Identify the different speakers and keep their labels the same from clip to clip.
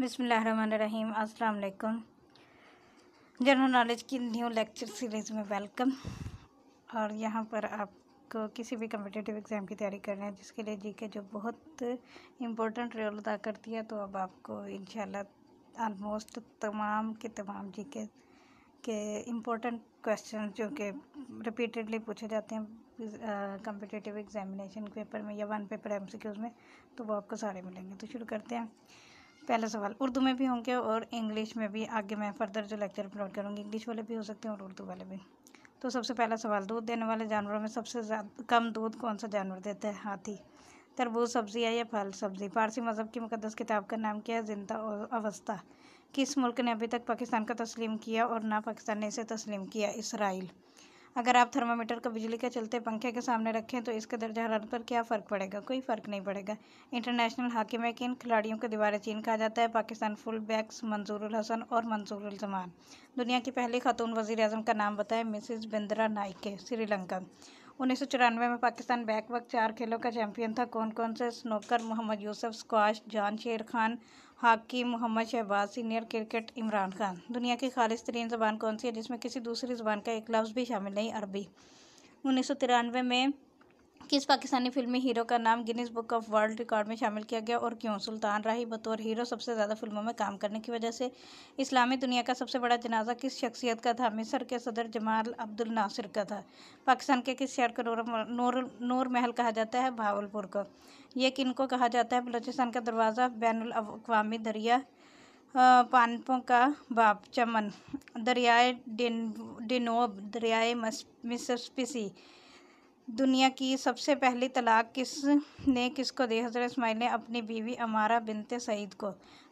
Speaker 1: बिसमीम अस्सलाम वालेकुम जनरल नॉलेज की न्यू लेक्चर सीरीज़ में वेलकम और यहाँ पर आपको किसी भी कम्पिटेटिव एग्ज़ाम की तैयारी करना है जिसके लिए जीके जो बहुत इम्पोर्टेंट रोल अदा करती है तो अब आपको इन आलमोस्ट तमाम के तमाम जीके के इम्पोर्टेंट क्वेश्चन जो कि रिपीटेडली पूछे जाते हैं कम्पिटेटिव एग्जामिनेशन पेपर में या वन पेपर एमसीक्यूज़ में तो वो आपको सारे मिलेंगे तो शुरू करते हैं पहला सवाल उर्दू में भी होंगे और इंग्लिश में भी आगे मैं फर्दर जो लेक्चर अपलोड करूँगी इंग्लिश वाले भी हो सकते हैं और उर्दू वाले भी तो सबसे पहला सवाल दूध देने वाले जानवरों में सबसे कम दूध कौन सा जानवर देता है हाथी तरबूज सब्जी है या फल सब्जी फारसी मज़हब की मुकदस किताब का नाम क्या है जिंदा अवस्था किस मुल्क ने अभी तक पाकिस्तान का तस्लीम किया और ना पाकिस्तान ने इसे तस्लीम किया इसराइल अगर आप थर्मामीटर को बिजली के चलते पंखे के सामने रखें तो इसके दर्जा हरारत पर क्या फ़र्क पड़ेगा कोई फ़र्क नहीं पड़ेगा इंटरनेशनल हॉकी में किन खिलाड़ियों को दीवार चीन कहा जाता है पाकिस्तान फुल बैक्स मंजूरुल हसन और मंजूरुल जमान दुनिया की पहली खातून वजीर अजम का नाम बताएं मिसिज बिंद्रा नाइके श्रीलंका उन्नीस सौ चौरानवे में पाकिस्तान बैक वक्त चार खेलों का चैंपियन था कौन कौन से snooker Mohammad Yusuf squash Jan Sher Khan hockey Mohammad Shahbaz senior cricket Imran Khan दुनिया की खालिश तरीन ज़बान कौन सी है जिसमें किसी दूसरी ज़बान का एक लफ्ज़ भी शामिल नहीं अरबी उन्नीस सौ तिरानवे में किस पाकिस्तानी फिल्मी हीरो का नाम Guinness book of world record में शामिल किया गया और क्यों सुल्तान राही बतौर हीरो सबसे ज़्यादा फिल्मों में काम करने की वजह से इस्लामी दुनिया का सबसे बड़ा जनाजा किस शख्सियत का था मिसर के सदर जमाल अब्दुल नासिर का था पाकिस्तान के किस शहर को नूर नूर नूर महल कहा जाता है भावलपुर को यह किन को कहा जाता है बलोचिस्तान का दरवाज़ा बैन अवी दरिया पानपों का बाप चमन दरियाए डिनोब दरियाए मिसरस्पिसी दुनिया की सबसे पहली तलाक किस ने किसको दी हजरत इसमाइल ने अपनी बीवी अमारा बिनते सईद को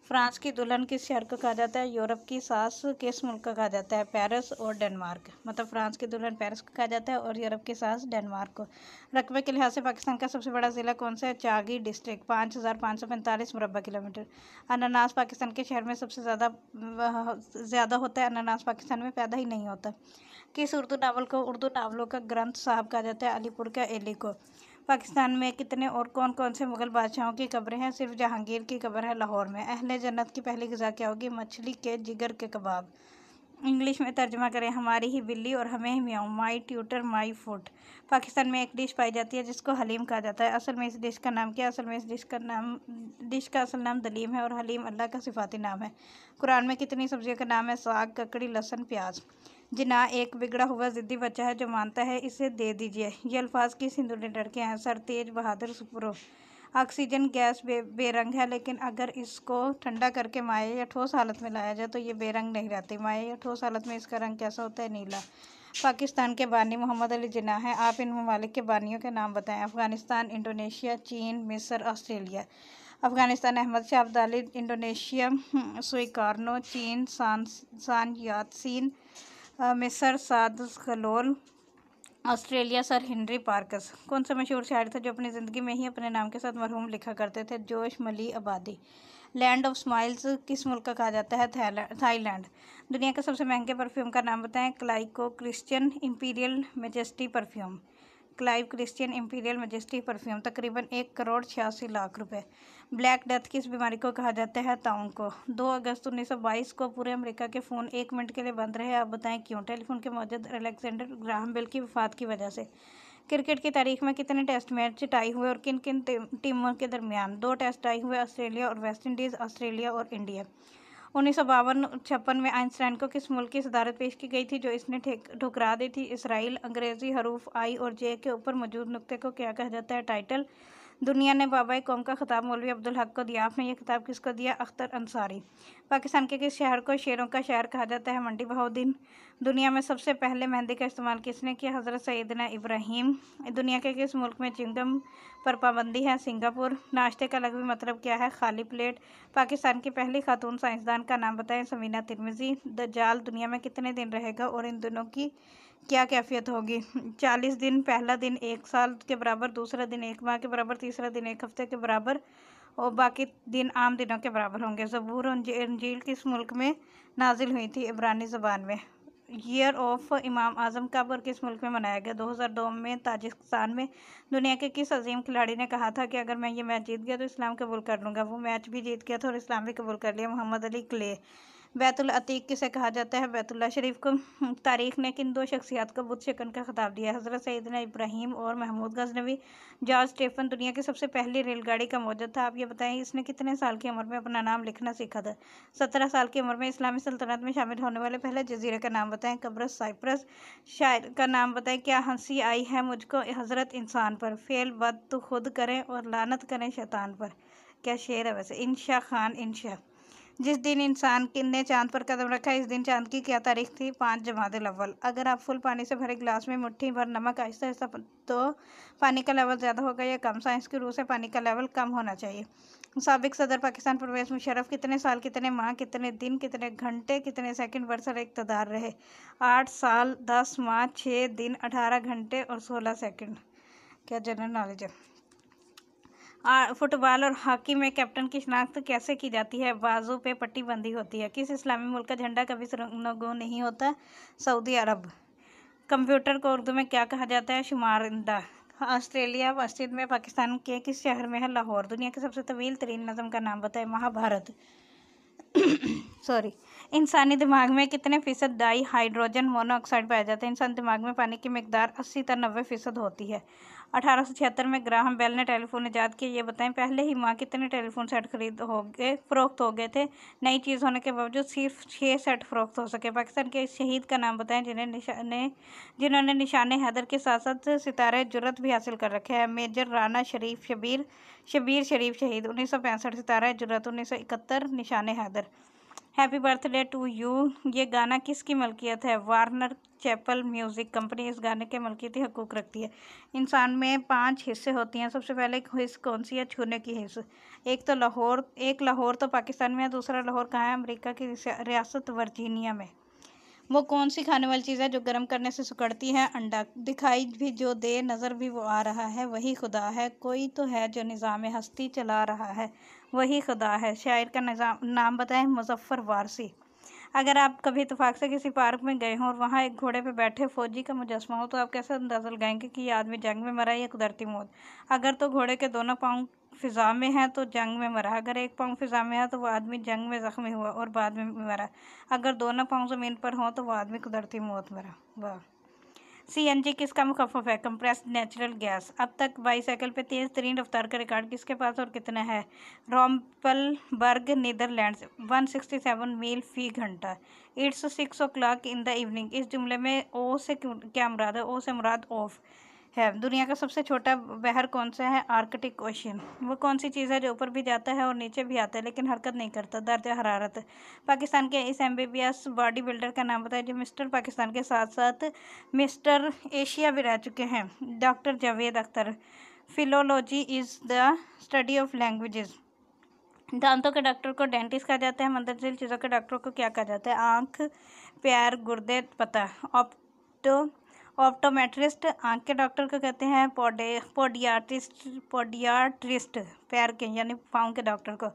Speaker 1: फ्रांस की दुल्हन किस शहर को कहा जाता है यूरोप की सास किस मुल्क को कहा जाता है पेरिस और डेनमार्क मतलब फ्रांस की दुल्हन पेरिस को कहा जाता है और यूरोप की सास डेनमार्क को रकबे के लिहाज से पाकिस्तान का सबसे बड़ा ज़िला कौन सा है चागी डिस्ट्रिक्ट पाँच हज़ार पाँच सौ पैंतालीस मुरबा किलोमीटर अनानास पाकिस्तान के शहर में सबसे ज़्यादा ज़्यादा होता है अनानास पाकिस्तान में पैदा ही नहीं होता किस उर्दू नावल को उर्दू नावलों का ग्रंथ साहब कहा जाता है अलीपुर का एली को पाकिस्तान में कितने और कौन कौन से मुगल बादशाहों की कब्रें हैं सिर्फ जहांगीर की कब्र है लाहौर में अहले जन्नत की पहली गज़ा क्या होगी मछली के जिगर के कबाब इंग्लिश में तर्जमा करें हमारी ही बिल्ली और हमें ही म्याऊ my tutor my food Pakistan में एक डिश पाई जाती है जिसको हलीम कहा जाता है असल में इस डिश का नाम क्या असल में इस डिश का नाम डिश का असल नाम दलीम है और हलीम अल्लाह का सिफाती नाम है कुरान में कितनी सब्जियों का नाम है साग ककड़ी लहसुन प्याज जिना एक बिगड़ा हुआ ज़िद्दी बच्चा है जो मानता है इसे दे दीजिए ये अल्फाज किस हिंदू ने लड़के हैं sir Tej Bahadur Sapru oxygen gas बे बेरंग है लेकिन अगर इसको ठंडा करके माए या ठोस हालत में लाया जाए तो ये बेरंग नहीं रहती माए या ठोस हालत में इसका रंग कैसा होता है नीला पाकिस्तान के बानी मोहम्मद अली जिना है आप इन ममालिक के बानियों के नाम बताएं अफ़गानिस्तान इंडोनेशिया चीन मिस्र Australia Afghanistan Ahmad Shah Abdali Indonesia Sukarno चीन सान सान यातसीन मिसर sir Saad Zaghloul Australia sir Henry Parkes कौन सा मशहूर शायर था जो अपनी ज़िंदगी में ही अपने नाम के साथ मरहूम लिखा करते थे जोश मली आबादी लैंड ऑफ स्माइल्स किस मुल्क का कहा जाता है थाईलैंड दुनिया के सबसे महंगे परफ्यूम का नाम बताएं Clive Christian Imperial Majesty perfume Clive Christian Imperial Majesty perfume तकरीबन एक करोड़ छियासी लाख रुपए ब्लैक डेथ की इस बीमारी को कहा जाता है ताउन को दो अगस्त उन्नीस को पूरे अमेरिका के फ़ोन एक मिनट के लिए बंद रहे आप बताएं क्यों टेलीफोन के मौजूद अलेक्जेंडर ग्राहम बिल की वफात की वजह से क्रिकेट की तारीख में कितने टेस्ट मैच टाई हुए और किन किन टीमों के दरमियान दो टेस्ट टाई हुए ऑस्ट्रेलिया और वेस्ट इंडीज़ ऑस्ट्रेलिया और इंडिया उन्नीस सौ बावन छप्पन में आइंस्टाइन को किस मुल्क की सदारत पेश की गई थी जो इसने ठुकरा दी थी इसराइल अंग्रेज़ी हरूफ आई और जे के ऊपर मौजूद नुक्ते को क्या कहा जाता है टाइटल दुनिया ने बाबा कौम का खिताब मौलवी अब्दुल हक को दिया आपने ये खिताब किसको दिया अख्तर अंसारी पाकिस्तान के किस शहर को शेरों का शहर कहा जाता है मंडी बहाउद्दीन दुनिया में सबसे पहले मेहंदी का इस्तेमाल किसने किया हज़रत सैदना इब्राहिम दुनिया के किस मुल्क में चिंगम पर पाबंदी है सिंगापुर नाश्ते का लगवी मतलब क्या है खाली प्लेट पाकिस्तान की पहली खातून साइंसदान का नाम बताएं समीना तिरमिजी द जाल दुनिया में कितने दिन रहेगा और इन दोनों की क्या कैफियत होगी चालीस दिन पहला दिन एक साल के बराबर दूसरा दिन एक माह के बराबर तीसरा दिन एक हफ्ते के बराबर और बाकी दिन आम दिनों के बराबर होंगे जबूर अंजील किस मुल्क में नाजिल हुई थी इब्रानी ज़बान में ईयर ऑफ इमाम आज़म कब और किस मुल्क में मनाया गया 2002 में ताजिकस्तान में दुनिया के किस अजीम खिलाड़ी ने कहा था कि अगर मैं ये मैच जीत गया तो इस्लाम कबूल कर लूँगा वो मैच भी जीत गया था और इस्लाम भी कबूल कर लिया मोहम्मद अली क्ले बैतुल अतीक किसे कहा जाता है बैतुल्ला शरीफ को तारीख ने किन दो शख्सियात को बुद्ध शिकन का खिताब दिया हज़रत सैदना इब्राहिम और महमूद गजनवी जॉर्ज स्टेफन दुनिया की सबसे पहली रेलगाड़ी का मौजूद था आप ये बताएं इसने कितने साल की उम्र में अपना नाम लिखना सीखा था सत्रह साल की उम्र में इस्लामी सल्तनत में शामिल होने वाले पहले जजीरे का नाम बताएं कब्रस साइप्रस शायर का नाम बताएं क्या हंसी आई है मुझको हज़रत इंसान पर फेल बद तो खुद करें और लानत करें शैतान पर क्या शेर है वैसे शाह खान इंशा जिस दिन इंसान ने चांद पर कदम रखा इस दिन चांद की क्या तारीख थी पाँच जमात लवल अगर आप फुल पानी से भरे गिलास में मुट्ठी भर नमक आहिस्ता आहिस्ता तो पानी का लेवल ज़्यादा होगा या कम साइंस के रूह से पानी का लेवल कम होना चाहिए सबक सदर पाकिस्तान परवेश मुशरफ कितने साल कितने माह कितने दिन कितने घंटे कितने सेकंड बरसर इकतदार रहे आठ साल दस माह छः दिन अठारह घंटे और सोलह सेकंड क्या जनरल नॉलेज है फुटबॉल और हॉकी में कैप्टन की शनाख्त कैसे की जाती है बाजू पे पट्टी बंदी होती है किस इस्लामी मुल्क का झंडा कभी सुरंग नहीं होता सऊदी अरब कंप्यूटर को उर्दू में क्या कहा जाता है शुमारिंदा ऑस्ट्रेलिया मस्जिद में पाकिस्तान के किस शहर में है लाहौर दुनिया के सबसे तवील तरीन नज़म का नाम बताए महाभारत सॉरी इंसानी दिमाग में कितने फ़ीसद डाई हाइड्रोजन मोनोऑक्साइड पाया जाता है इंसान दिमाग में पानी की मकदार अस्सी तक नब्बे फ़ीसद होती है अठारह में ग्राहम बेल ने टेलीफोन ईजाद किया ये बताएं पहले ही माँ कितने टेलीफोन सेट खरीद हो गए फरोख्त हो गए थे नई चीज़ होने के बावजूद सिर्फ छः सेट फरोख्त हो सके पाकिस्तान के शहीद का नाम बताएं जिन्हें निशाने जिन्होंने निशान हैदर के साथ साथ सितारे जुरत भी हासिल कर रखे हैं मेजर राना शरीफ शबीर शबीर शरीफ शहीद उन्नीस सौ पैंसठ सितारा जुरत उन्नीस सौ इकहत्तर Nishan Haider happy birthday to you ये गाना किसकी मलकियत है वार्नर चैपल म्यूज़िक कंपनी इस गाने के मलकियत हकूक़ रखती है इंसान में पांच हिस्से होती हैं सबसे पहले हिस्स कौन सी है छूने की हिस्स एक तो लाहौर एक लाहौर तो पाकिस्तान में है दूसरा लाहौर कहाँ है अमेरिका की रियासत वर्जीनिया में वो कौन सी खाने वाली चीज़ है जो गर्म करने से सुकड़ती है अंडा दिखाई भी जो दे नज़र भी वो आ रहा है वही खुदा है कोई तो है जो निज़ाम हस्ती चला रहा है वही खुदा है शायर का निज़ाम नाम बताएं मुजफ़र वारसी अगर आप कभी इतफाक़ से किसी पार्क में गए हों और वहाँ एक घोड़े पर बैठे फौजी का मुजस्मा हो तो आप कैसे अंदाज़ा लगाएंगे कि ये आदमी जंग में मरा या कुदरती मौत अगर तो घोड़े के दोनों पाँव फिज़ा में है तो जंग में मरा अगर एक पाँव फिज़ा में है तो वह आदमी जंग में ज़ख्मी हुआ और बाद में मरा अगर दोनों पाँव ज़मीन पर हों तो वह आदमी कुदरती मौत मरा वाह सीएनजी किसका मुखफ है कंप्रेस्ड नेचुरल गैस अब तक बाईसाइकिल पे तेज तरीन रफ्तार का रिकॉर्ड किसके पास और कितना है रॉम्पलबर्ग सिक्सटी सेवन मील फी घंटा it's six o'clock in the evening इस जुमले में ओ से क्या मुराद है ओ से मुराद ऑफ है दुनिया का सबसे छोटा बहर कौन सा है आर्कटिक ओशन वो कौन सी चीज़ है जो ऊपर भी जाता है और नीचे भी आता है लेकिन हरकत नहीं करता दर्ज हरारत पाकिस्तान के इस एम बॉडी बिल्डर का नाम बताया जो मिस्टर पाकिस्तान के साथ साथ मिस्टर एशिया भी रह चुके हैं doctor Javed Akhtar philology is the study of languages दांतों के डॉक्टर को डेंटिस्ट कहा जाता है मंदरशील चीज़ों के डॉक्टर को क्या कहा जाता है आँख प्यार गुर्दे पता ऑप्टो ऑप्टोमेट्रिस्ट आँख के डॉक्टर को कहते हैं पोडे पोडियाट्रिस्ट पोडियाट्रिस्ट पैर के यानी पाँव के डॉक्टर को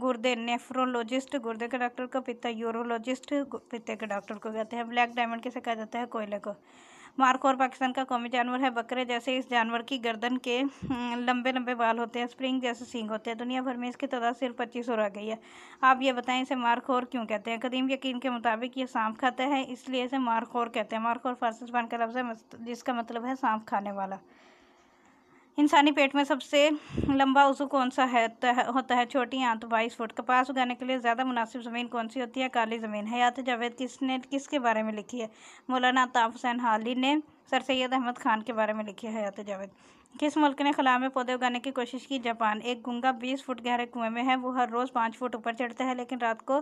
Speaker 1: गुर्दे नेफ्रोलॉजिस्ट गुर्दे के डॉक्टर को पिता यूरोलॉजिस्ट पित्ते के डॉक्टर को कहते हैं ब्लैक डायमंड किसे कहा जाता है कोयले को और पाकिस्तान का कौमी जानवर है बकरे जैसे इस जानवर की गर्दन के हम्म, लंबे लंबे बाल होते हैं स्प्रिंग जैसे सींग होते हैं दुनिया भर में इसकी तादाद सिर्फ पच्चीस और आ गई है आप ये बताएं इसे मारखोर क्यों कहते हैं कदीम यकीन के मुताबिक ये सांप खाता है इसलिए इसे मारखोर कहते हैं मारखोर फारसी जबान का लफ्ज़ है जिसका मतलब है सांप खाने वाला इंसानी पेट में सबसे लंबा उजू कौन सा है होता है छोटी आंत बाईस फुट कपास उगाने के लिए ज़्यादा मुनासिब ज़मीन कौन सी होती है काली ज़मीन है याद जावेद किसने किसके बारे में लिखी है मौलाना ताफ हुसैन हाली ने सर सैद अहमद खान के बारे में लिखी है याद जावेद किस मुल्क ने खला में पौधे उगाने की कोशिश की जापान एक गुंगा बीस फुट गहरे कुएं में है वो हर रोज़ पाँच फुट ऊपर चढ़ता है लेकिन रात को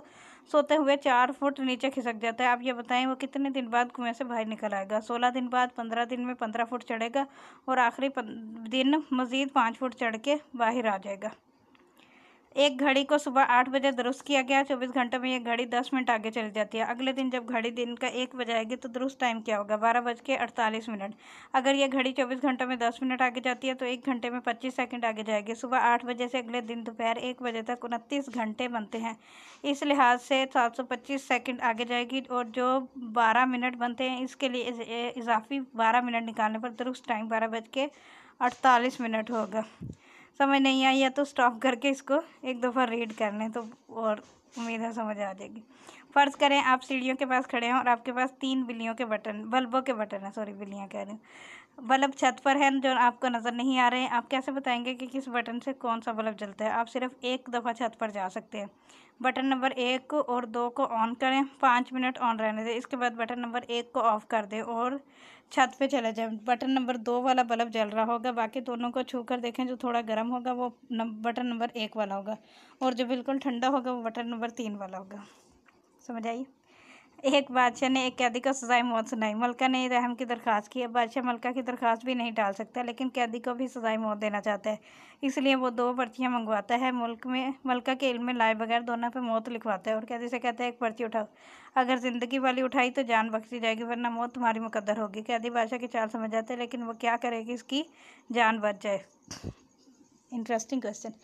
Speaker 1: सोते हुए चार फुट नीचे खिसक जाता है आप ये बताएं वो कितने दिन बाद कुएं से बाहर निकल आएगा सोलह दिन बाद पंद्रह दिन में पंद्रह फुट चढ़ेगा और आखिरी दिन मज़ीद पाँच फुट चढ़ के बाहर आ जाएगा एक घड़ी को सुबह आठ बजे दुरुस्त किया गया चौबीस घंटे में यह घड़ी दस मिनट आगे चली जाती है अगले दिन जब घड़ी दिन का एक बजे आएगी तो दुरुस्त टाइम क्या होगा बारह बज के अड़तालीस मिनट अगर यह घड़ी चौबीस घंटे में दस मिनट आगे जाती है तो एक घंटे में पच्चीस सेकंड आगे जाएगी सुबह आठ बजे से अगले दिन दोपहर एक बजे तक उनतीस घंटे बनते हैं इस लिहाज से सात सौ पच्चीस सेकेंड आगे जाएगी और जो बारह मिनट बनते हैं इसके लिए इजाफी बारह मिनट निकालने पर दुरुस्त टाइम बारह बज के अड़तालीस मिनट होगा समझ नहीं आई है तो स्टॉप करके इसको एक दो बार रीड कर लें तो और उम्मीद है समझ आ जाएगी फ़र्ज़ करें आप सीढ़ियों के पास खड़े हैं और आपके पास तीन बिल्लियों के बटन बल्बों के बटन हैं सॉरी बिल्लियाँ कह रही हूँ बल्ब छत पर हैं जो आपको नज़र नहीं आ रहे हैं आप कैसे बताएंगे कि किस बटन से कौन सा बल्ब जलता है आप सिर्फ एक दफ़ा छत पर जा सकते हैं बटन नंबर एक को और दो को ऑन करें पाँच मिनट ऑन रहने दें इसके बाद बटन नंबर एक को ऑफ़ कर दें और छत पे चले जाएं बटन नंबर दो वाला बल्ब जल रहा होगा बाकी दोनों को छू कर देखें जो थोड़ा गर्म होगा वो बटन नंबर एक वाला होगा और जो बिल्कुल ठंडा होगा वो बटन नंबर तीन वाला होगा समझ आई एक बादशाह ने एक कैदी को सजाए मौत सुनाई मलका ने रहम की दरख्वास्त की अब बादशाह मलका की दरख्वास्त भी नहीं डाल सकता लेकिन कैदी को भी सजाए मौत देना चाहता है इसलिए वो दो पर्चियाँ मंगवाता है मुल्क में मलका के इल्म में लाए बगैर दोनों पर मौत लिखवाता है और कैदी से कहता है एक पर्ची उठाओ अगर ज़िंदगी वाली उठाई तो जान बख्शी जाएगी वरना मौत तुम्हारी मुकदर होगी कैदी बादशाह की चाल समझ जाते हैं लेकिन वो क्या करेगी इसकी जान बच जाए इंटरेस्टिंग क्वेश्चन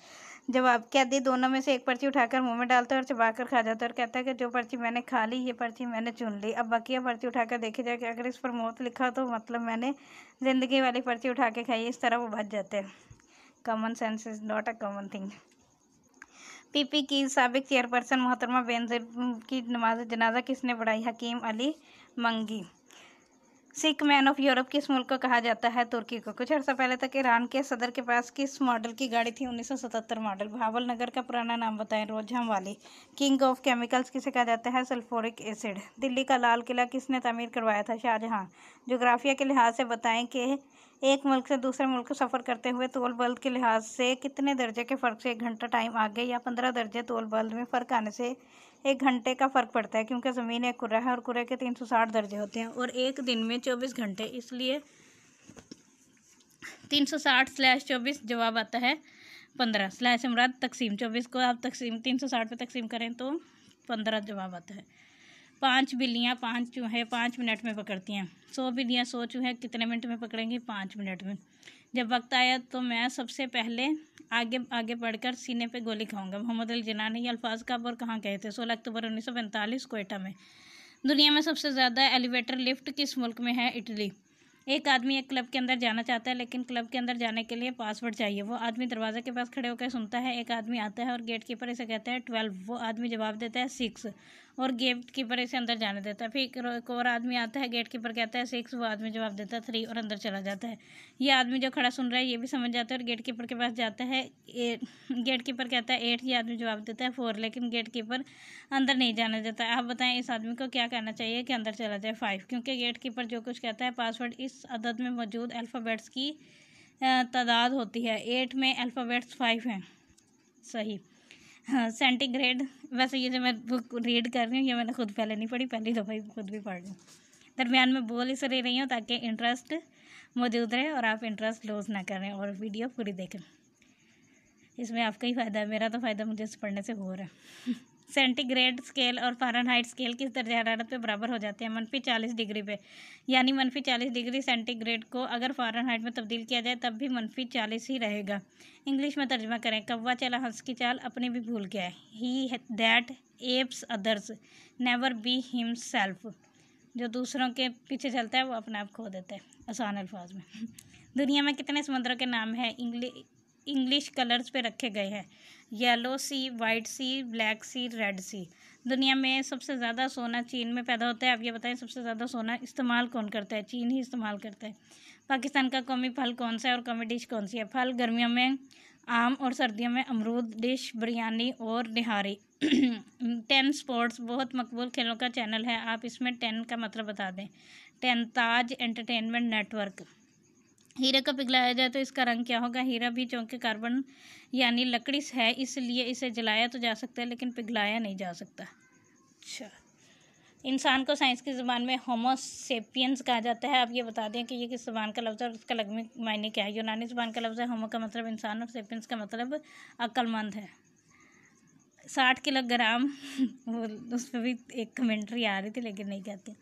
Speaker 1: जवाब क्या दी दोनों में से एक पर्ची उठाकर मुंह में डालता है और चबाकर खा जाता है और कहता है कि जो पर्ची मैंने खा ली ये पर्ची मैंने चुन ली अब बकिया पर्ची उठाकर देखी जाए कि अगर इस पर मौत लिखा तो मतलब मैंने ज़िंदगी वाली पर्ची उठा के खाई इस तरह वो बच जाते हैं common sense is not a common thing PP की सबक चेयरपर्सन मोहतरमा बेनजर की नमाज जनाजा किसने पढ़ाई हकीम अली मंगी सिख मैन ऑफ यूरोप किस मुल्क को कहा जाता है तुर्की को कुछ अर्सा पहले तक ईरान के सदर के पास किस मॉडल की गाड़ी थी 1977 मॉडल भावल नगर का पुराना नाम बताएं रोजहम वाली किंग ऑफ केमिकल्स किसे कहा जाता है सल्फोरिक एसिड दिल्ली का लाल किला किसने तमीर करवाया था शाहजहां जोग्राफिया के लिहाज से बताएं कि एक मुल्क से दूसरे मुल्क सफ़र करते हुए तोल बल्द के लिहाज से कितने दर्जे के फ़र्क से एक घंटा टाइम आगे या पंद्रह दर्जे तोल बल्द में फ़र्क आने से एक घंटे का फ़र्क पड़ता है क्योंकि ज़मीन एक कुर्रा है और कुर्रे के तीन सौ साठ दर्जे होते हैं और एक दिन में चौबीस घंटे इसलिए तीन सौ साठ स्लैश चौबीस जवाब आता है पंद्रह स्लैश अमराद तकसीम चौबीस को आप तकसीम तीन सौ साठ पर तकसीम करें तो पंद्रह जवाब आता है पाँच बिल्लियाँ पाँच चूहे पाँच मिनट में पकड़ती हैं सौ बिल्लियाँ सौ चूहे कितने मिनट में पकड़ेंगी पाँच मिनट में जब वक्त आया तो मैं सबसे पहले आगे आगे बढ़कर सीने पे गोली खाऊंगा मोहम्मद अल जना ने ये अल्फाज कब और कहाँ कहे थे सोलह अक्टूबर उन्नीस सौ पैंतालीस कोयटा में दुनिया में सबसे ज़्यादा एलिवेटर लिफ्ट किस मुल्क में है इटली एक आदमी एक क्लब के अंदर जाना चाहता है लेकिन क्लब के अंदर जाने के लिए पासवर्ड चाहिए वो आदमी दरवाजे के पास खड़े होकर सुनता है एक आदमी आता है और गेट कीपर इसे कहता है ट्वेल्व वो आदमी जवाब देता है सिक्स और गेट कीपर इसे अंदर जाने देता है फिर एक और आदमी आता है गेट कीपर कहता है सिक्स वो आदमी जवाब देता है थ्री और अंदर चला जाता है ये आदमी जो खड़ा सुन रहा है ये भी समझ जाता है और गेट कीपर के पास जाता है गेट कीपर कहता है एट ये आदमी जवाब देता है फोर लेकिन गेट कीपर अंदर नहीं जाने देता आप बताएं इस आदमी को क्या कहना चाहिए कि अंदर चला जाए फाइव क्योंकि गेट कीपर जो कुछ कहता है पासवर्ड इस अदद में मौजूद अल्फ़ाबेट्स की तादाद होती है एट में अल्फ़ाबेट्स फाइव हैं सही सेंटीग्रेड हाँ, वैसे ये जो मैं बुक रीड कर रही हूँ ये मैंने खुद पहले नहीं पढ़ी पहली दफ़ा ही खुद भी पढ़ रही हूँ दरमियान में बोल इसे ले रही हूँ ताकि इंटरेस्ट मौजूद रहे और आप इंटरेस्ट लूज़ ना करें और वीडियो पूरी देखें इसमें आपका ही फ़ायदा है मेरा तो फ़ायदा मुझे इस पढ़ने से हो रहा है सेंटीग्रेड स्केल और फारेनहाइट स्केल किस दर्ज हरारत पे बराबर हो जाते हैं मनफी चालीस डिग्री पे यानी मनफी चालीस डिग्री सेंटीग्रेड को अगर फारेनहाइट में तब्दील किया जाए तब भी मनफी चालीस ही रहेगा इंग्लिश में तर्जमा करें कौवा चला हंस की चाल अपने भी भूल गया he that apes others never be himself जो दूसरों के पीछे चलता है वो अपने आप खो देता है आसान अल्फाज में दुनिया में कितने समुद्रों के नाम हैं इंग्लिश इंग्लिश कलर्स पे रखे गए हैं Yellow Sea White Sea Black Sea Red Sea दुनिया में सबसे ज़्यादा सोना चीन में पैदा होता है आप ये बताएं सबसे ज़्यादा सोना इस्तेमाल कौन करता है चीन ही इस्तेमाल करता है पाकिस्तान का कौमी फल कौन सा है और कौमी डिश कौन सी है फल गर्मियों में आम और सर्दियों में अमरूद डिश बिरयानी और निहारी टेन स्पोर्ट्स बहुत मकबूल खेलों का चैनल है आप इसमें टेन का मतलब बता दें टेन ताज एंटरटेनमेंट नेटवर्क हीरे को पिघलाया जाए तो इसका रंग क्या होगा हीरा भी चूँकि कार्बन यानी लकड़ी से है इसलिए इसे जलाया तो जा सकता है लेकिन पिघलाया नहीं जा सकता अच्छा इंसान को साइंस की ज़बान में होमोसेपियंस कहा जाता है आप ये बता दें कि ये किस ज़बान का लफ्ज़ है और उसका लगमी मायने क्या है यूनानी ज़बान का लफ्ज़ है होमो का मतलब इंसान और सेपियंस का मतलब अक्लमंद है साठ किलोग्राम वो उस पर भी एक कमेंट्री आ रही थी लेकिन नहीं कहती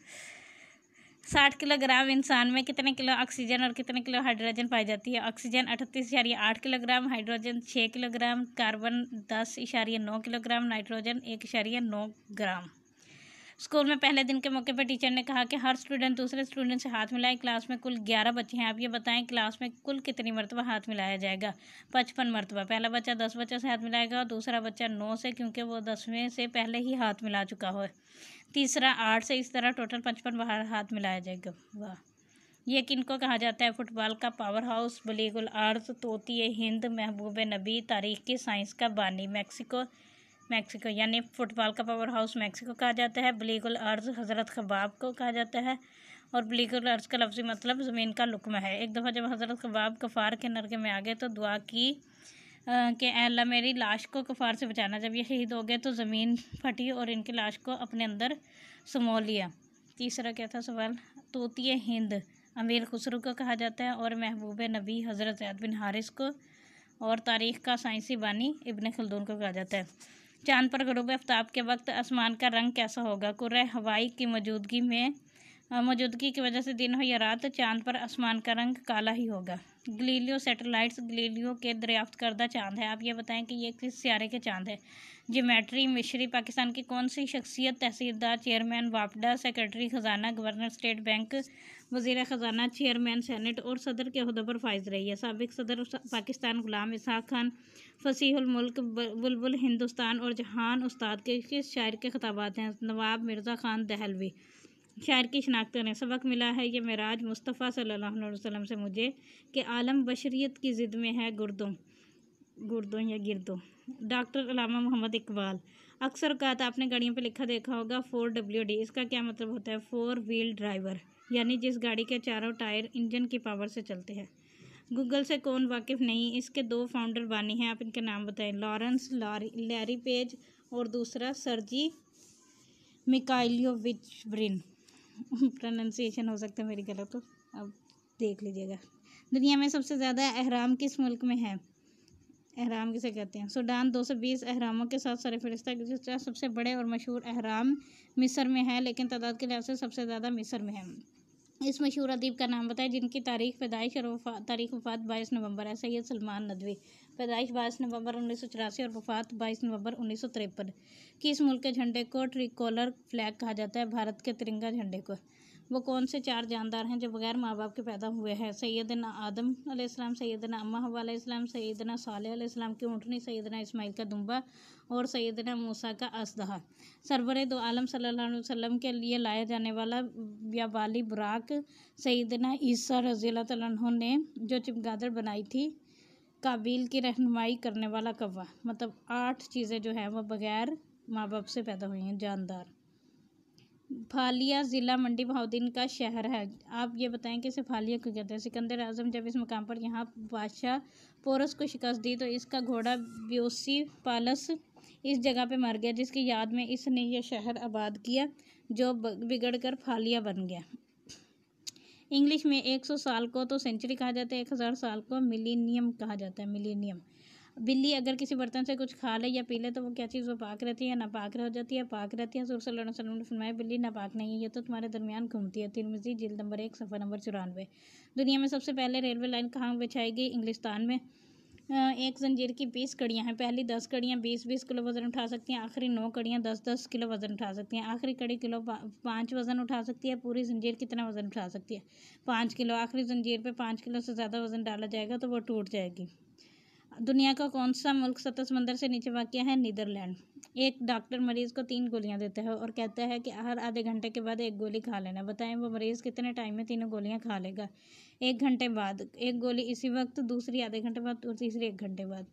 Speaker 1: साठ किलोग्राम इंसान में कितने किलो ऑक्सीजन और कितने किलो हाइड्रोजन पाई जाती है ऑक्सीजन अठतीस इशारिया आठ किलोग्राम हाइड्रोजन छः किलोग्राम कार्बन दस इशारिया नौ किलोग्राम नाइट्रोजन एक इशारिया नौ ग्राम स्कूल में पहले दिन के मौके पर टीचर ने कहा कि हर स्टूडेंट दूसरे स्टूडेंट से हाथ मिलाए क्लास में कुल ग्यारह बच्चे हैं आप ये बताएं क्लास में कुल कितनी मरतबा हाथ मिलाया जाएगा पचपन मरतबा पहला बच्चा दस बच्चों से हाथ मिलाएगा और दूसरा बच्चा नौ से क्योंकि वो दसवें से पहले ही हाथ मिला चुका हो तीसरा आठ से इस तरह टोटल पचपन बाहर हाथ मिलाया जाएगा वाह ये किनको कहा जाता है फुटबॉल का पावर हाउस बलीगुल आर्थ तोती हिंद महबूब नबी तारीख के साइंस का बानी मैक्सिको मैक्सिको यानी फुटबॉल का पावर हाउस मैक्सिको कहा जाता है बलीगुल अर्ज हज़रत खबाब को कहा जाता है और बलीगुल अर्ज का लफ्ज़ी मतलब ज़मीन का लुकमा है एक दफ़ा जब हज़रत खबाब कफ़ार के नरके में आ गए तो दुआ की कि अल्लाह मेरी लाश को कुफार से बचाना जब ये शहीद हो गए तो ज़मीन फटी और इनके लाश को अपने अंदर समो लिया तीसरा क्या था सवाल तोती हिंद अमीर खुसरू को कहा जाता है और महबूब नबी हज़रत जैद बिन हारिस को और तारीख़ का साइंसी बानी इबन खलदून को कहा जाता है चांद पर गरूब आफ्ताब के वक्त आसमान का रंग कैसा होगा कुर हवाई की मौजूदगी में मौजूदगी की वजह से दिन हो या रात चांद पर आसमान का रंग काला ही होगा गलीलियो सैटेलाइट्स गलीलियो के दरियाफ्त करदा चांद है आप ये बताएं कि ये किस सियारे के चांद है जीमेट्री मिश्री पाकिस्तान की कौन सी शख्सियत तहसीलदार चेयरमैन वापडा सेक्रेटरी ख़जाना गवर्नर स्टेट बैंक वजीर ख़जाना चेयरमैन सेनेट और सदर के अहदे पर फायज रही है सबक सदर पाकिस्तान गुलाम इसहाक खान फसीहमुल्क बुलबुल हिंदुस्तान और जहान उस्ताद के किस शायर के खिताबात हैं नवाब मिर्ज़ा खान दहलवी शायर की शनाख्त करें सबक मिला है ये मराज मुस्तफ़ा सल्लल्लाहु अलैहि वसल्लम से मुझे कि आलम बशरीत की ज़िद में है गुर्दों गुर्दों या गिरदों डॉक्टर अलामा मोहम्मद इकबाल अक्सर था आपने गाड़ियों पे लिखा देखा होगा फोर डब्ल्यू डी इसका क्या मतलब होता है फोर व्हील ड्राइवर यानी जिस गाड़ी के चारों टायर इंजन की पावर से चलते हैं गूगल से कौन वाकिफ़ नहीं इसके दो फाउंडर बानी हैं आप इनके नाम बताएं लॉरेंस लैरी पेज और दूसरा सरजी मिकाइलियोविच ब्रिन प्रोनाउंसिएशन हो सकता है मेरी गलत तो अब देख लीजिएगा दुनिया में सबसे ज़्यादा अहराम किस मुल्क में है अहराम किसे कहते हैं सूडान 220 अहरामों के साथ सर फरिश्ता सबसे बड़े और मशहूर अहराम मिस्र में है लेकिन तादाद के लिहाज से सबसे ज़्यादा मिस्र में है इस मशहूर अदीब का नाम बताएं जिनकी तारीख पैदाइश और वफा तारीख वफात बाईस नवंबर है सैयद सलमान नदवी पैदाइश बाईस नवंबर उन्नीस सौ चौरासी और वफात बाईस नवंबर उन्नीस सौ तिरपन किस मुल्क के झंडे को ट्रिकोलर फ्लैग कहा जाता है भारत के तिरंगा झंडे को वो कौन से चार जानदार हैं जो बगैर माँ बाप के पैदा हुए हैं सैदना आदम आसमाम सैदना अम्मा हवाम सैदना सालम की ऊँटनी सैदना इस्माइल का दुम्बा और सैदना मूसा का असदहा सरवर दो आलम सल्लल्लाहु अलैहि वसल्लम के लिए लाया जाने वाला ब्याबाली बुराक सैदना ईसा रजील ने जो चमगादड़ बनाई थी काबिल की रहनुमाई करने वाला कौवा मतलब आठ चीज़ें जो हैं वह बग़ैर माँ बाप से पैदा हुई हैं जानदार फालिया ज़िला मंडी बहाद्दीन का शहर है आप ये बताएं कि इसे फालिया क्यों कहते हैं सिकंदर आजम जब इस मकाम पर यहाँ बादशाह पोरस को शिकस्त दी तो इसका घोड़ा ब्योसी पालस इस जगह पे मर गया जिसकी याद में इसने यह शहर आबाद किया जो बिगड़ कर फालिया बन गया इंग्लिश में एक सौ साल को तो सेंचुरी कहा जाता है एक हज़ार साल को मिलीनियम कहा जाता है मिलीनियम बिल्ली अगर किसी बर्तन से कुछ खा ले या पी ले तो वो क्या चीज़ वो पाक रहती है नापाक रह जाती है पाक रहती है सुर सल्लम ने फरमाया बिल्ली नापाक नहीं है ये तो तुम्हारे दरमियान घूमती है तिरमिजी जिल नंबर एक सफ़र नंबर चौरानवे दुनिया में सबसे पहले रेलवे लाइन कहाँ बिछाई गई इंग्लिस्तान में एक जंजीर की बीस कड़ियाँ हैं पहली दस कड़ियाँ बीस बीस किलो वज़न उठा सकती हैं आखिरी नौ कड़ियाँ दस दस किलो वज़न उठा सकती हैं आखिरी कड़ी किलो पाँच वज़न उठा सकती है पूरी जंजीर कितना वज़न उठा सकती है पाँच किलो आखिरी जंजीर पर पाँच किलो से ज़्यादा वज़न डाला जाएगा तो वो टूट जाएगी दुनिया का कौन सा मुल्क सतह समंदर से नीचे वाक्य है नीदरलैंड एक डॉक्टर मरीज़ को तीन गोलियां देता है और कहता है कि हर आधे घंटे के बाद एक गोली खा लेना बताएं वो मरीज़ कितने टाइम में तीनों गोलियां खा लेगा एक घंटे बाद एक गोली इसी वक्त दूसरी आधे घंटे बाद और तीसरी एक घंटे बाद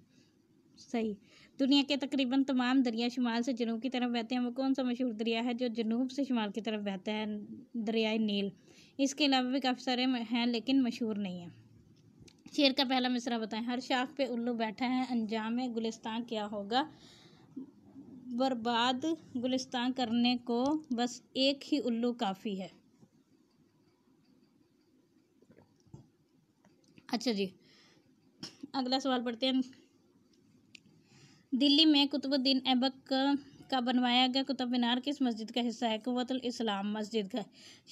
Speaker 1: सही दुनिया के तकरीबन तमाम दरिया शुमाल से जनूब की तरफ बहते हैं वो कौन सा मशहूर दरिया है जो जनूब से शुमाल की तरफ बहता है दरियाए नील इसके अलावा भी काफ़ी सारे हैं लेकिन मशहूर नहीं है शेर का पहला मिसरा बताएं हर शाख पे उल्लू बैठा है अंजाम गुलिस्तान क्या होगा बर्बाद गुलिस्तान करने को बस एक ही उल्लू काफ़ी है अच्छा जी अगला सवाल पढ़ते हैं दिल्ली में कुतुबुद्दीन ऐबक का बनवाया गया कुतुब मीनार किस मस्जिद का हिस्सा है कुतुल इस्लाम मस्जिद का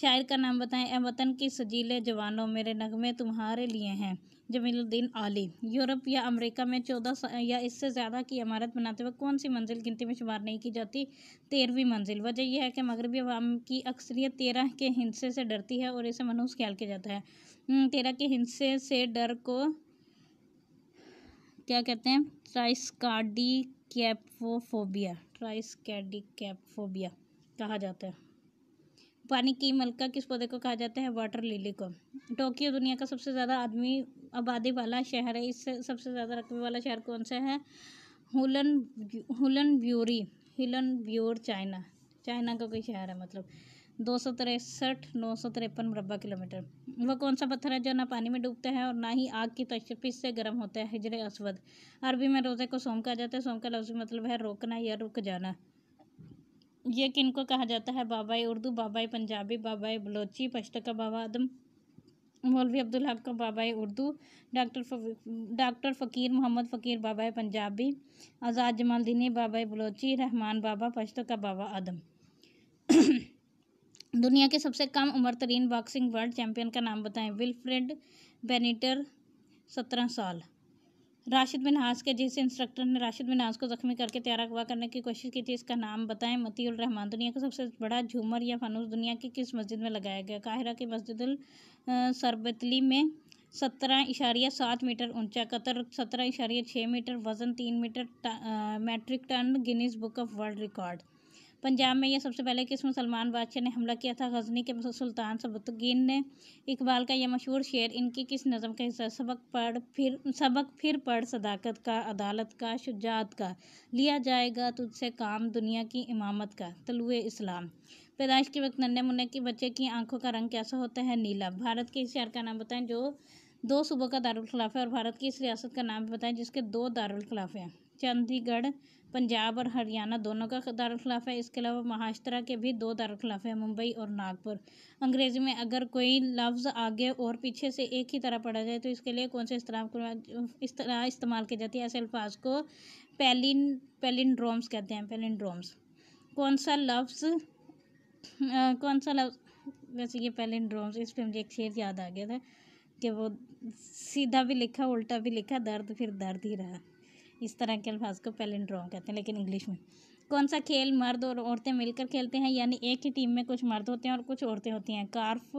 Speaker 1: शायर का नाम बताएं ए वतन की सजीले जवानों मेरे नगमे तुम्हारे लिए हैं जमीलुद्दीन आली यूरोप या अमेरिका में चौदह या इससे ज़्यादा की इमारत बनाते वक्त कौन सी मंजिल गिनती में शुमार नहीं की जाती तेरहवीं मंजिल वजह यह है कि मगरबी अवाम की अक्सरियत तेरह के हिंसे से डरती है और इसे मनहूस ख्याल किया जाता है हम्म, तेरह के हिंसे से डर को क्या कहते हैं ट्राइसकार्डी कैपोफोबिया प्राइस कैडिकैपफोबिया कहा जाता है पानी की मलका किस पौधे को कहा जाता है वाटर लिली को टोक्यो दुनिया का सबसे ज़्यादा आदमी आबादी वाला शहर है इससे सबसे ज़्यादा रकबे वाला शहर कौन सा है Hulun Hulunbuir Hulunbuir China China का कोई शहर है मतलब दो सौ तिरसठ नौ सौ तिरपन मुरबा किलोमीटर वह कौन सा पत्थर है जो ना पानी में डूबता है और ना ही आग की तशफी से गर्म होता है हिजर असवद अरबी में रोज़े को सोम कहा जाता है सोम का लफ्ज़ मतलब है रोकना या रुक जाना ये किन को कहा जाता है बाबाई उर्दू बाबाई पंजाबी बाबाई बलोची पश्त का बाबा आदम मौलवी अब्दुल हक का बाबाई उर्दू डॉक्टर डॉक्टर फ़कीर मोहम्मद फ़कीर बाबाई पंजाबी आज़ाद जमालदीनी बाबाई बलोची रहमान बाबा पश्तो का बाबा आदम दुनिया के सबसे कम उम्र तरीन बॉक्सिंग वर्ल्ड चैंपियन का नाम बताएं विलफ्रेड बेनिटर सत्रह साल राशिद मिनहास के जिस इंस्ट्रक्टर ने राशिद मिनहास को जख्मी करके तैयार अगवा करने की कोशिश की थी इसका नाम बताएं मतीउल रहमान दुनिया का सबसे बड़ा झूमर या फानूस दुनिया की किस मस्जिद में लगाया गया काहिरा की मस्जिद सरबतली में सत्रह इशारिया सात मीटर ऊंचा कतर सत्रह इशारिया छः मीटर वज़न तीन metre metric ton Guinness book of world record Punjab में यह सबसे पहले किस मुसलमान बादशाह ने हमला किया था गजनी के सुल्तान सबुद्दीन ने इकबाल का यह मशहूर शेर इनकी किस नज़म का हिस्सा सबक पढ़ फिर सबक फिर पढ़ सदाकत का अदालत का शुजात का लिया जाएगा तुझसे काम दुनिया की इमामत का तलुए इस्लाम पैदाइश के वक्त नन्हे मुन्ने के बच्चे की आंखों का रंग कैसा होता है नीला भारत के इस शहर का नाम बताएं जो दो सूबों का खिलाफ है और भारत की इस रियासत का नाम बताएं जिसके दो खिलाफ हैं चंडीगढ़ पंजाब और हरियाणा दोनों का दारखिलाफ है इसके अलावा महाराष्ट्र के भी दो दारखिलाफ है मुंबई और नागपुर अंग्रेज़ी में अगर कोई लफ्ज़ आगे और पीछे से एक ही तरह पढ़ा जाए तो इसके लिए कौन से इस तरह इस्तेमाल किया जाती है ऐसे अल्फाज को पेलिन पेलिनड्रोम्स कहते हैं पेलिनड्रोम्स कौन सा लफ्ज़ कौन सा लफ्ज़ वैसे ये पेलिनड्रोम्स इस पर मुझे एक शेर याद आ गया था कि वो सीधा भी लिखा उल्टा भी लिखा दर्द फिर दर्द ही रहा इस तरह के अल्फाज को पैलिंड्रोम कहते हैं लेकिन इंग्लिश में कौन सा खेल मर्द और औरतें मिलकर खेलते हैं यानी एक ही टीम में कुछ मर्द होते हैं और कुछ औरतें होती हैं कार्फ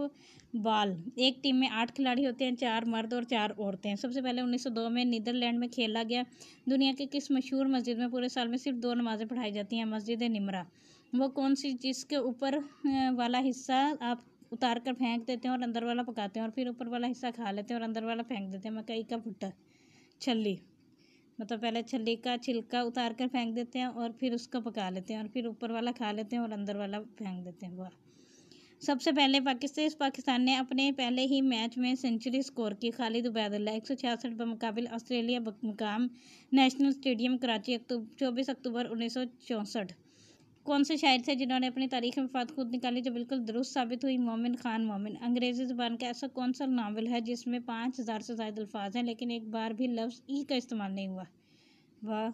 Speaker 1: बाल एक टीम में आठ खिलाड़ी होते हैं चार मर्द और चार औरतें सबसे पहले 1902 में नीदरलैंड में खेला गया दुनिया के किस मशहूर मस्जिद में पूरे साल में सिर्फ दो नमाज़ें पढ़ाई जाती हैं मस्जिद निमरा वो कौन सी जिसके ऊपर वाला हिस्सा आप उतार कर फेंक देते हैं और अंदर वाला पकाते हैं और फिर ऊपर वाला हिस्सा खा लेते हैं और अंदर वाला फेंक देते हैं मकई का भुट्टा छली मतलब पहले छली का छिलका उतार कर फेंक देते हैं और फिर उसको पका लेते हैं और फिर ऊपर वाला खा लेते हैं और अंदर वाला फेंक देते हैं बाहर सबसे पहले पाकिस्तान इस पाकिस्तान ने अपने पहले ही मैच में सेंचुरी स्कोर की खालिद उबैदुल्ला एक सौ छियासठ बमकाबिल ऑस्ट्रेलिया मकाम नेशनल स्टेडियम कराची अक्टूबर चौबीस अक्टूबर उन्नीस सौ चौंसठ कौन से शायर थे जिन्होंने अपनी तारीख में फात खुद निकाली जो बिल्कुल दुरुस्त साबित हुई मोमिन खान मोमिन अंग्रेज़ी जबान का ऐसा कौन सा नावल है जिसमें पाँच हज़ार से ज़ायद अल्फाज हैं लेकिन एक बार भी लफ्ज़ ई का इस्तेमाल नहीं हुआ वह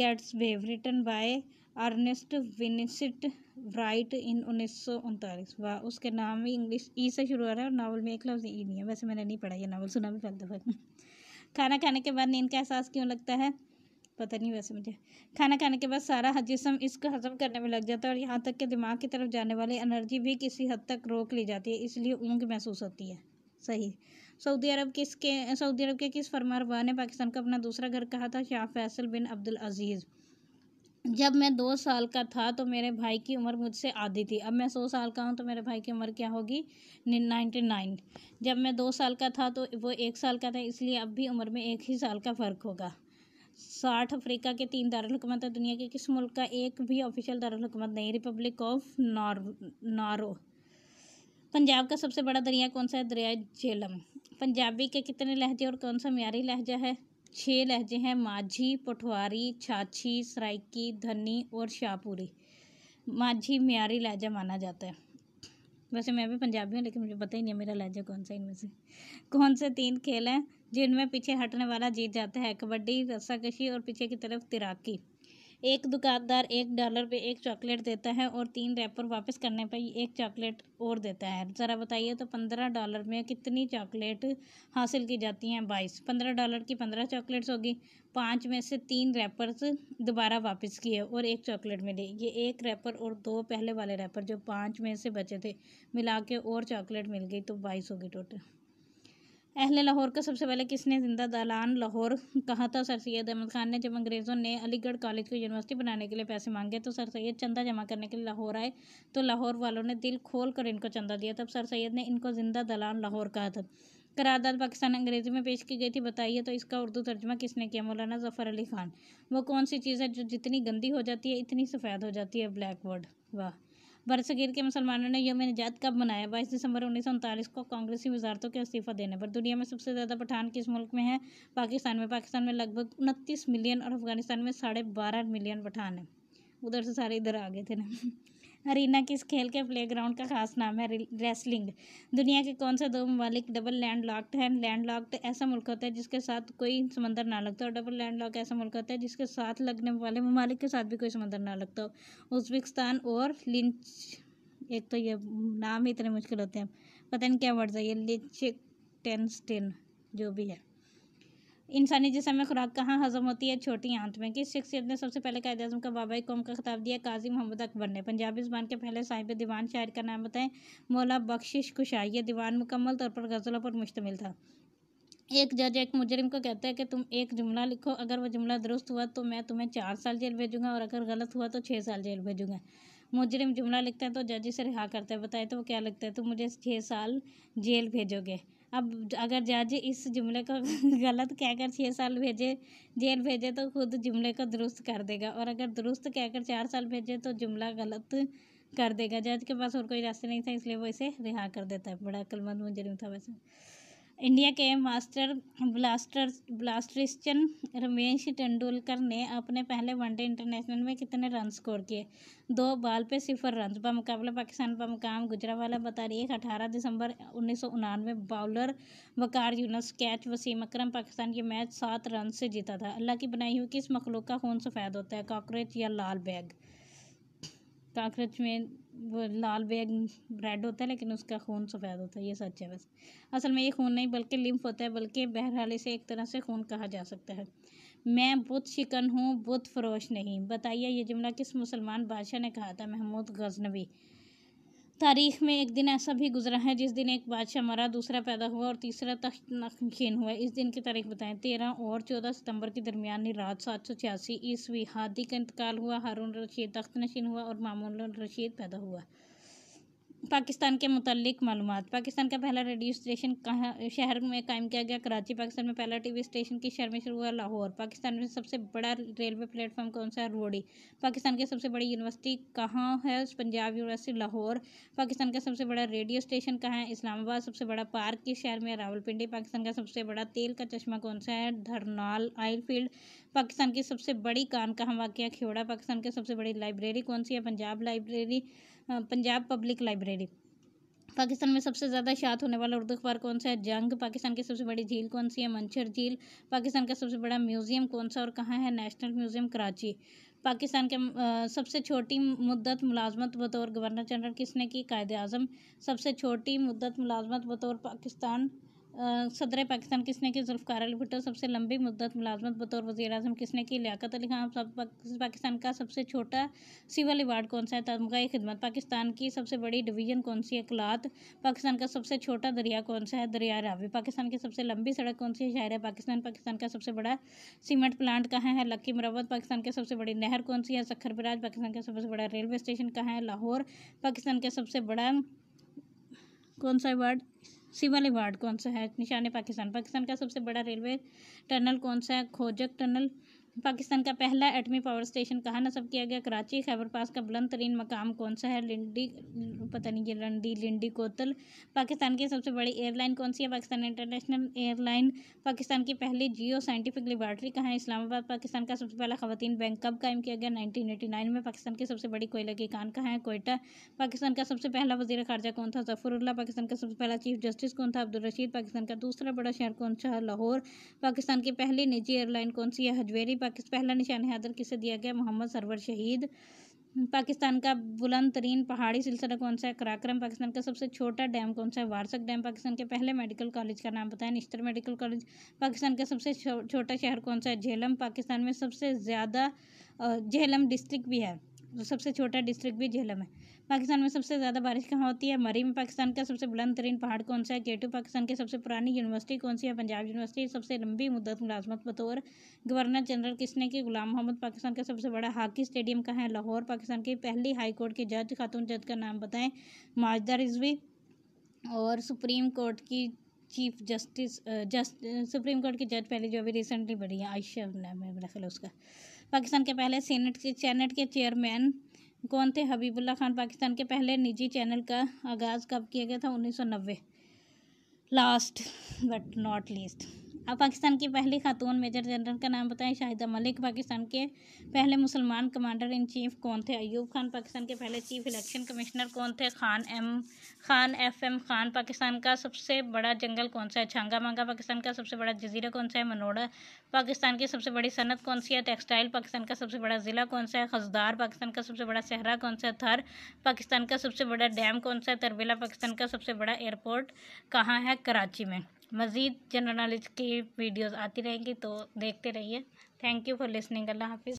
Speaker 1: Gadsby written by Ernest Vincent Wright in उन्नीस सौ उनतालीस वाह उसके नाम ही इंग्लिश ई से शुरू हो रहा है और नावल में एक लफ्ज़ ई नहीं है वैसे मैंने नहीं पढ़ा यह नावल सुना भी पहले दफ़ा खाना खाने के बाद नींद का एहसास क्यों लगता है पता नहीं वैसे मुझे खाना खाने के बाद सारा जिसम इसको हजम करने में लग जाता है और यहाँ तक कि दिमाग की तरफ जाने वाली एनर्जी भी किसी हद तक रोक ली जाती है इसलिए ऊँग महसूस होती है सही सऊदी अरब किस के सऊदी अरब के किस फरमारवा ने पाकिस्तान का अपना दूसरा घर कहा था शाह फैसल बिन अब्दुल अजीज़ जब मैं दो साल का था तो मेरे भाई की उम्र मुझसे आधी थी अब मैं सौ साल का हूँ तो मेरे भाई की उम्र क्या होगी नाइन्टी नाइन जब मैं दो साल का था तो वो एक साल का था इसलिए अब भी उम्र में एक ही साल का फ़र्क होगा साठ अफ्रीका के तीन दारकूमत है दुनिया के किस मुल्क का एक भी ऑफिशियल दारकूमत नहीं रिपब्लिक ऑफ नार नारो पंजाब का सबसे बड़ा दरिया कौन सा है दरिया झेलम पंजाबी के कितने लहजे और कौन सा म्यारी लहजा है छः लहजे हैं माझी पठवारी छाछी सराइकी धनी और शाहपुरी माझी म्यारी लहजा माना जाता है वैसे मैं भी पंजाबी हूँ लेकिन मुझे पता ही नहीं है मेरा लहजा कौन सा इनमें से कौन से तीन खेल हैं जिनमें पीछे हटने वाला जीत जाता है कबड्डी रस्साकशी और पीछे की तरफ तैराकी एक दुकानदार एक डॉलर पे एक चॉकलेट देता है और तीन रैपर वापस करने पर एक चॉकलेट और देता है ज़रा बताइए तो पंद्रह डॉलर में कितनी चॉकलेट हासिल की जाती हैं बाईस पंद्रह डॉलर की पंद्रह चॉकलेट्स होगी पाँच में से तीन रैपर्स दोबारा वापस किए और एक चॉकलेट मिली ये एक रैपर और दो पहले वाले रैपर जो पाँच में से बचे थे मिला के और चॉकलेट मिल गई तो बाईस होगी टोटल अहल लाहौर का सबसे पहले किसने जिंदा दालान लाहौर कहा था सर सैद अहमद खान ने जब अंग्रेज़ों ने अलीगढ़ कॉलेज को यूनिवर्सिटी बनाने के लिए पैसे मांगे तो सर सैद चंदा जमा करने के लिए लाहौर आए तो लाहौर वालों ने दिल खोल कर इनको चंदा दिया तब सर सैद ने इनको जिंदा दलान लाहौर कहा था करारदाद पाकिस्तान अंग्रेज़ी में पेश की गई थी बताइए तो इसका उर्दू तर्जमा किसने किया मौलाना ज़फ़र अली खान वो कौन सी चीज़ है जो जितनी गंदी हो जाती है इतनी सफ़ेद हो जाती है ब्लैक वर्ड वाह बरसगीर के मुसलमानों ने यौम निजात कब मनाया बाईस दिसंबर उन्नीस को कांग्रेसी वजारतों के इस्तीफा देने पर दुनिया में सबसे ज़्यादा पठान किस मुल्क में है पाकिस्तान में पाकिस्तान में लगभग उनतीस मिलियन और अफगानिस्तान में साढ़े बारह मिलियन पठान हैं उधर से सारे इधर आ गए थे ना अरीना किस खेल के प्लेग्राउंड का खास नाम है रेसलिंग दुनिया के कौन से दो ममालिक डबल लैंड लॉकड हैं लैंड लॉकड ऐसा मुल्क होता है जिसके साथ कोई समंदर ना लगता और डबल लैंड लॉक ऐसा मुल्क होता है जिसके साथ लगने वाले ममालिक के साथ भी कोई समंदर ना लगता हो उज्बेकिस्तान और लिंच एक तो ये नाम ही इतने मुश्किल होते हैं पता नहीं क्या वर्ड है ये लिच टेन स्टेन जो भी है इंसानी जिसम में खुराक कहाँ हजम होती है छोटी आंत में किस शख्सियत ने सबसे पहले कायद अजम का बाबा कौम का खिताब दिया काजी मोहम्मद अकबर ने पंजाबी ज़बान के पहले साहिब दीवान शायर का नाम बताएं मौला बख्शिश कुशा ये दीवान मुकम्मल तौर पर गज़लों पर मुश्तमिल था एक जज एक मुजरिम को कहता है कि तुम एक जुमला लिखो अगर वह जुमला दुरुस्त हुआ तो मैं तुम्हें चार साल जेल भेजूंगा और अगर गलत हुआ तो छः साल जेल भेजूंगा मुजरिम जुमला लिखता है तो जज इसे रिहा करते हैं बताए तो वो क्या लिखते है तुम मुझे छः साल जेल भेजोगे अब अगर जज इस जुमले को गलत कहकर छः साल भेजे जेल भेजे तो खुद जुमले को दुरुस्त कर देगा और अगर दुरुस्त कहकर चार साल भेजे तो जुमला गलत कर देगा जज के पास और कोई रास्ते नहीं था इसलिए वो इसे रिहा कर देता है बड़ा अक्लमंद मुजरिम था वैसे इंडिया के मास्टर ब्लास्टर ब्लास्टरिस्टन रमेश तेंडुलकर ने अपने पहले वनडे इंटरनेशनल में कितने रन स्कोर किए दो बाल पे सिफर रन मुकाबला पाकिस्तान पर मुकाम गुजरावाला बता रही है अठारह दिसंबर उन्नीस सौ उनानवे बॉलर वकार यूनस कैच वसीम अक्रम पाकिस्तान के मैच सात रन से जीता था अल्लाह की बनाई हुई किस मखलूक का खून सफ़ेद होता है कॉकरोच या लाल बैग काकरोच में वो लाल बैग रेड होता है लेकिन उसका खून सफ़ेद होता है ये सच है बस असल में ये खून नहीं बल्कि लिम्फ होता है बल्कि बहरहाल इसे एक तरह से खून कहा जा सकता है मैं बुत शिकन हूँ बुत फरोश नहीं बताइए ये जुमला किस मुसलमान बादशाह ने कहा था महमूद गजनबी तारीख में एक दिन ऐसा भी गुजरा है जिस दिन एक बादशाह मरा दूसरा पैदा हुआ और तीसरा तख्त नखीन हुआ इस दिन की तारीख बताएं तेरह और चौदह सितंबर के दरमियान रात सात सौ छियासी ईस्वी हादी का इंतकाल हुआ हारून रशीद तख्त नशीन हुआ और मामून रशीद पैदा हुआ पाकिस्तान के मतलब मालूम पाकिस्तान का पहला रेडियो स्टेशन कहाँ शहर में कायम किया गया कराची पाकिस्तान में पहला टीवी स्टेशन किस शहर में शुरू हुआ लाहौर पाकिस्तान में सबसे बड़ा रेलवे प्लेटफॉर्म कौन सा है रोडी पाकिस्तान की सबसे बड़ी यूनिवर्सिटी कहाँ है पंजाब यूनिवर्सिटी लाहौर पाकिस्तान का सबसे बड़ा रेडियो स्टेशन कहाँ है इस्लामाबाद सबसे बड़ा पार्क किस शहर में रावलपिंडी पाकिस्तान का सबसे बड़ा तेल का चश्मा कौन सा है धरनाल आयल फील्ड पाकिस्तान की सबसे बड़ी कान कहाँ वाक्य खेड़ा पाकिस्तान की सबसे बड़ी लाइब्रेरी कौन सी है Punjab library Punjab public library Pakistan में सबसे ज़्यादा शात होने वाला उर्दू अखबार कौन सा है जंग पाकिस्तान की सबसे बड़ी झील कौन सी है मंचर झील पाकिस्तान का सबसे बड़ा म्यूज़ियम कौन सा और कहाँ है नेशनल म्यूज़ियम कराची पाकिस्तान के सबसे छोटी मुद्दत मुलाजमत बतौर गवर्नर जनरल किसने की कायद अजम सबसे छोटी मुद्दत मुलाजमत बतौर पाकिस्तान सदर पाकिस्तान किसने की जुल्फ़ार अली भुट्टो सबसे लंबी मुद्दत मुलाजमत बतौर वजी अजम किसने की लियाकत अली खान सब पाकिस्तान का सबसे छोटा सिविल अवार्ड कौन सा है तमगाई खिदमत पाकिस्तान की सबसे बड़ी डिवीजन कौन सी है कलात पाकिस्तान का सबसे छोटा दरिया कौन सा है दरिया रावी पाकिस्तान की सबसे लंबी सड़क कौन सी है शहर है पाकिस्तान पाकिस्तान का सबसे बड़ा सीमेंट प्लांट कहाँ है लक्की मरवत पाकिस्तान की सबसे बड़ी नहर कौन सी है सखर बराज पाकिस्तान का सबसे बड़ा रेलवे स्टेशन कहाँ है लाहौर पाकिस्तान का सबसे बड़ा कौन सा अवार्ड सिवल वार्ड कौन सा है निशान पाकिस्तान पाकिस्तान का सबसे बड़ा रेलवे टनल कौन सा है खोजक टनल पाकिस्तान का पहला एटमी पावर स्टेशन कहाँ नसब किया गया कराची खैबर पास का बुलंद तरीन मकाम कौन सा है लिंडी पता नहीं ये लंडी लिंडी कोतल पाकिस्तान की सबसे बड़ी एयरलाइन कौन सी है पाकिस्तान इंटरनेशनल एयरलाइन पाकिस्तान की पहली जियो साइंटिफिक लेबार्ट्री कहाँ है इस्लामाबाद पाकिस्तान का सबसे पहला खवतान बैंक कब कायम किया गया नाइनटीन में पाकिस्तान की सबसे बड़ी कोयला की कान कहाँ है कोयटा पाकिस्तान का सबसे पहला वजी खारजा कौन था जफरुल्ला पाकिस्तान का सबसे पहला चीफ जस्टिस कौन था अब्दुल रशीद पाकिस्तान का दूसरा बड़ा शहर कौन सा है लाहौर पाकिस्तान की पहली निजी एयरलाइन कौन सी है हजवेरी पाकिस्तान पहला निशान हैदर किसे दिया गया मोहम्मद सरवर शहीद पाकिस्तान का बुलंद तरीन पहाड़ी सिलसिला कौन सा है कराक्रम पाकिस्तान का सबसे छोटा डैम कौन सा है वारसक डैम पाकिस्तान के पहले मेडिकल कॉलेज का नाम बताएं निश्तर मेडिकल कॉलेज पाकिस्तान का सबसे छोटा शहर कौन सा है झेलम पाकिस्तान में सबसे ज़्यादा झेलम डिस्ट्रिक्ट भी है सबसे छोटा डिस्ट्रिक्ट भी झेलम है पाकिस्तान में सबसे ज़्यादा बारिश कहाँ होती है मरी में पाकिस्तान का सबसे बुलंद तरीन पहाड़ कौन सा है केटू पाकिस्तान की सबसे पुरानी यूनिवर्सिटी कौन सी है पंजाब यूनिवर्सिटी सबसे लंबी मुद्दत मुलाजमत बतौर गवर्नर जनरल किसने की गुलाम मोहम्मद पाकिस्तान का सबसे बड़ा हॉकी स्टेडियम कहाँ है लाहौर पाकिस्तान की पहली हाई कोर्ट की जज खातून जज का नाम बताएं माजदा रिजवी और सुप्रीम कोर्ट की chief justice just supreme court की जज पहले जो अभी रिसेंटली बढ़ी है आयशा नाम है मेरा ख्याल उसका पाकिस्तान के पहले सीनेट के सैनेट के चेयरमैन कौन थे हबीबुल्ला खान पाकिस्तान के पहले निजी चैनल का आगाज़ कब किया गया था 1990 लास्ट बट नॉट लीस्ट अब पाकिस्तान की पहली खातून मेजर जनरल का नाम बताएं शाहिदा मलिक पाकिस्तान के पहले मुसलमान कमांडर इन चीफ कौन थे अयूब खान पाकिस्तान के पहले चीफ इलेक्शन कमिश्नर कौन थे Khan M Khan F M Khan Pakistan का सबसे बड़ा जंगल कौन सा है छांगा मांगा पाकिस्तान का सबसे बड़ा जजीरा कौन सा है मनोड़ा पाकिस्तान की सबसे बड़ी सनत कौन सी है टेक्सटाइल पाकिस्तान का सबसे बड़ा ज़िला कौन सा है खजदार पाकिस्तान का सबसे बड़ा सहरा कौन सा है थर पाकिस्तान का सबसे बड़ा डैम कौन सा है तरबिला पाकिस्तान का सबसे बड़ा एयरपोर्ट कहाँ है कराची में मज़ीद जनरल नॉलेज की वीडियोस आती रहेंगी तो देखते रहिए थैंक यू फॉर लिसनिंग अल्लाह हाफिज़